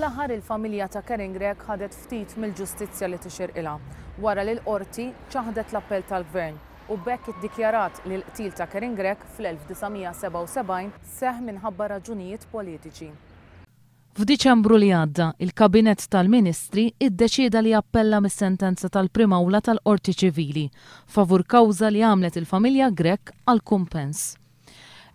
Fl-aħħar il-familja ta' Kering Grek ħadet ftit mill-ġustizzja li tixir wara li l-qorti ċaħdet l-appell tal-gvern u bekk iddikjarat li l-qtil ta' Kering Grek fl-1977 seħ minħabba raġunijiet politiċi. F'Diċembru li għadda, il-Kabinet tal-Ministri iddeċida li appella mis-sentenza tal-Primawla tal-Qorti Ċivili favur kawża li għamlet il-familja Grek għal kumpens.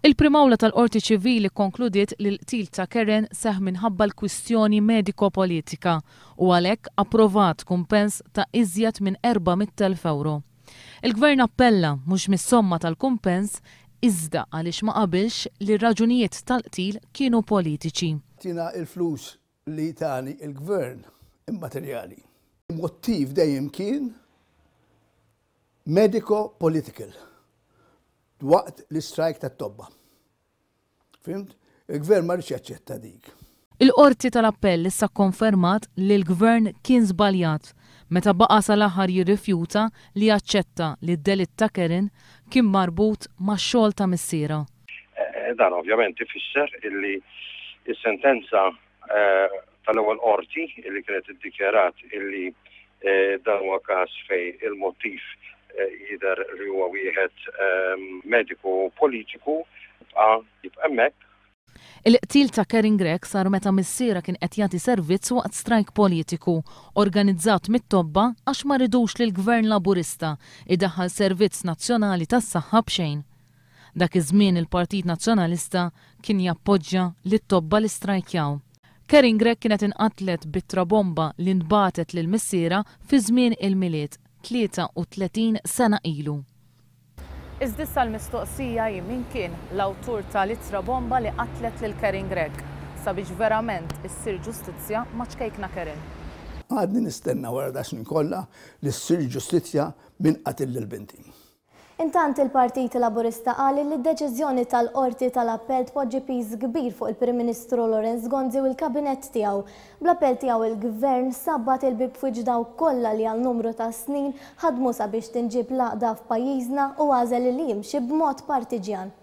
Il-primawla tal-Qorti ċivili konkludiet li l til ta' Keren seħ minħabba l-kwistjoni mediko-politika u għalek approvat kumpens ta' iżjat minn 400.000 euro. Il-gvern appella mhux mis-somma tal-kumpens iżda għaliex ma qabilx li raġunijiet tal-qtil kienu politiċi. Tina il-flus li tani il-gvern immaterjali. Mottiv dejjem kien medico-political waqt l-istrajk ta' tobba Fimt? Il-gvern ma rridx jaċċetta dik. Il-qorti tal-appell issa konfermat li l-gvern kien żbaljat meta baqa sal-aħħar jirrifjuta li jaċċetta li d-delitt ta' Kerin kien marbut ma' xogħol ta' missiera. Eh, dan ovvjament ifisser illi is-sentenza eh, tal-ewwel qorti illi kienet iddikjarat illi eh, dan huwa każ fej il-motiv jider li huwa wieħed ehm, mediku politiku ba jibqa' hemmhekk Il-qtil ta' Kering Grek sar meta missiera kien qed jagħti servizz waqt strajk politiku organizzat mit-tobba għax ma ridux lil gvern laburista id-daħal servizz nazzjonali tas-saħħa bxejn. Dak iż-żmien il-Partit Nazzjonalista kien jappoġġja li t-tobba li strajkjaw. Kering Grek kienet inqatlet bitra bomba li nbatet lil missiera fi żmien il-miliet 33 sena ilu. Iżdissa l-mistoqsija jimin kien l-awtur tal-itra bomba li qatlet l Kerin Greg sabiex verament issir ġustizzja maċkejkna Kerin. Għadni nistenna wara daċnin kolla li s-sir ġustizzja minn qatil l-binti. Intant il-Partit Laburista qal li d-deċiżjoni tal-Qorti tal-Appell tpoġġi piż kbir fuq il-Prim Ministru Lorenz Gonzi u l-Kabinett tiegħu. Bl-appell tiegħu il-Gvern sabbat il-bib daw kollha li għal numru ta' snin ħadmu sabiex tinġib laqda f'pajjiżna u għażel li jimxi b'mod partiġjan.